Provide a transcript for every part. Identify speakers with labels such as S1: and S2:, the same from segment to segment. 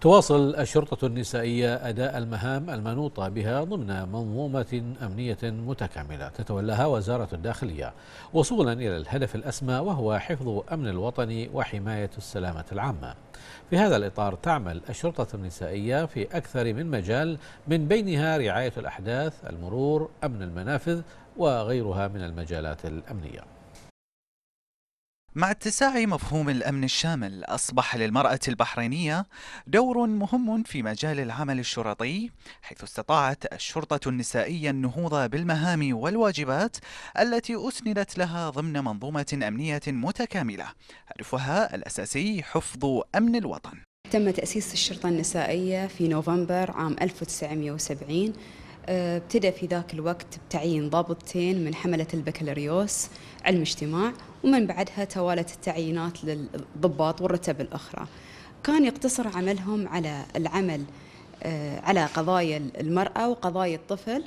S1: تواصل
S2: الشرطة النسائية أداء المهام المنوطة بها ضمن منظومة أمنية متكاملة تتولاها وزارة الداخلية وصولا إلى الهدف الأسمى وهو حفظ أمن الوطن وحماية السلامة العامة في هذا الإطار تعمل الشرطة النسائية في أكثر من مجال من بينها رعاية الأحداث المرور أمن المنافذ وغيرها من المجالات الأمنية مع اتساع مفهوم الأمن الشامل أصبح للمرأة البحرينية دور مهم في مجال العمل الشرطي حيث استطاعت الشرطة النسائية النهوض بالمهام والواجبات التي أسندت لها ضمن منظومة أمنية متكاملة هدفها الأساسي حفظ أمن الوطن تم تأسيس الشرطة
S1: النسائية في نوفمبر عام 1970 ابتدى في ذاك الوقت بتعيين ضابطتين من حملة البكالوريوس علم اجتماع ومن بعدها توالت التعيينات للضباط والرتب الأخرى كان يقتصر عملهم على العمل آه، على قضايا المرأة وقضايا الطفل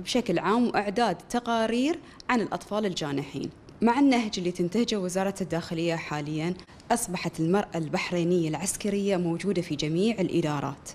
S1: بشكل عام وإعداد تقارير عن الأطفال الجانحين مع النهج اللي تنتهجه وزارة الداخلية حاليا أصبحت المرأة البحرينية العسكرية موجودة في جميع الإدارات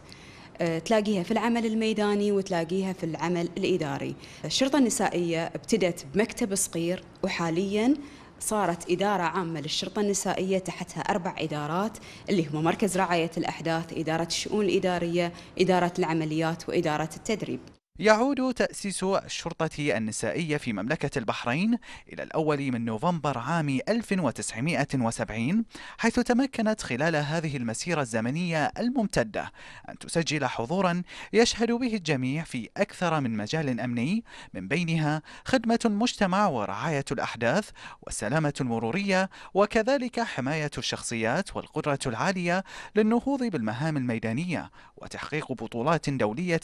S1: آه، تلاقيها في العمل الميداني وتلاقيها في العمل الإداري الشرطة النسائية ابتدت بمكتب صغير وحالياً صارت إدارة عامة للشرطة النسائية تحتها أربع إدارات اللي هم مركز رعاية الأحداث إدارة الشؤون الإدارية إدارة العمليات وإدارة التدريب
S2: يعود تأسيس الشرطة النسائية في مملكة البحرين إلى الأول من نوفمبر عام 1970 حيث تمكنت خلال هذه المسيرة الزمنية الممتدة أن تسجل حضورا يشهد به الجميع في أكثر من مجال أمني من بينها خدمة المجتمع ورعاية الأحداث والسلامة المرورية وكذلك حماية الشخصيات والقدرة العالية للنهوض بالمهام الميدانية وتحقيق بطولات دولية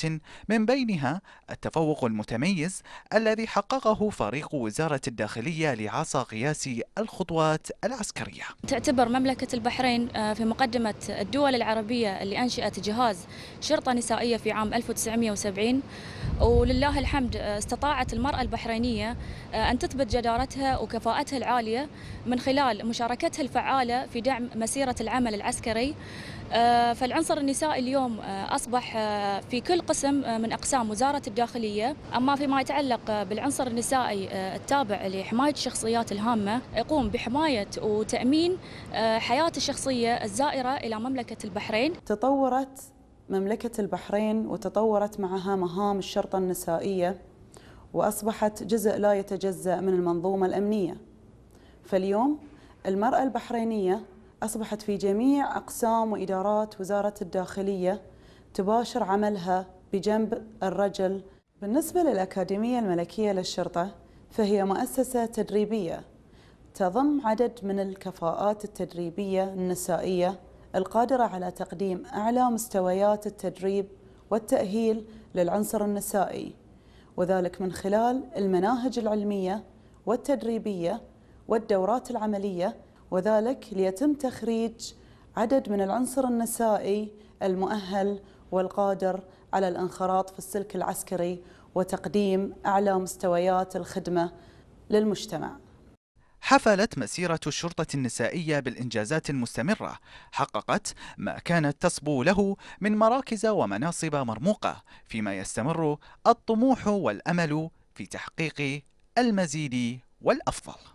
S2: من بينها التفوق المتميز الذي حققه فريق وزارة الداخلية لعصا قياس الخطوات العسكرية
S3: تعتبر مملكة البحرين آه، في مقدمة الدول العربية اللي أنشئت جهاز شرطة نسائية في عام 1970 ولله الحمد آه، استطاعت المرأة البحرينية آه، أن تثبت جدارتها وكفاءتها العالية من خلال مشاركتها الفعالة في دعم مسيرة العمل العسكري فالعنصر النسائي اليوم أصبح في كل قسم من أقسام وزارة وزارة الداخلية أما فيما يتعلق بالعنصر النسائي آه، التابع لحماية الشخصيات الهامة يقوم بحماية وتأمين آه، حياة الشخصية الزائرة إلى مملكة البحرين تطورت
S4: مملكة البحرين وتطورت معها مهام الشرطة النسائية وأصبحت جزء لا يتجزأ من المنظومة الأمنية فاليوم المرأة البحرينية أصبحت في جميع أقسام وإدارات وزارة الداخلية تباشر عملها بجنب الرجل بالنسبة للأكاديمية الملكية للشرطة فهي مؤسسة تدريبية تضم عدد من الكفاءات التدريبية النسائية القادرة على تقديم أعلى مستويات التدريب والتأهيل للعنصر النسائي وذلك من خلال المناهج العلمية والتدريبية والدورات العملية وذلك ليتم تخريج عدد من العنصر النسائي المؤهل والقادر على الانخراط في السلك العسكري وتقديم أعلى مستويات الخدمة للمجتمع
S2: حفلت مسيرة الشرطة النسائية بالإنجازات المستمرة حققت ما كانت تصبو له من مراكز ومناصب مرموقة فيما يستمر الطموح والأمل في تحقيق المزيد والأفضل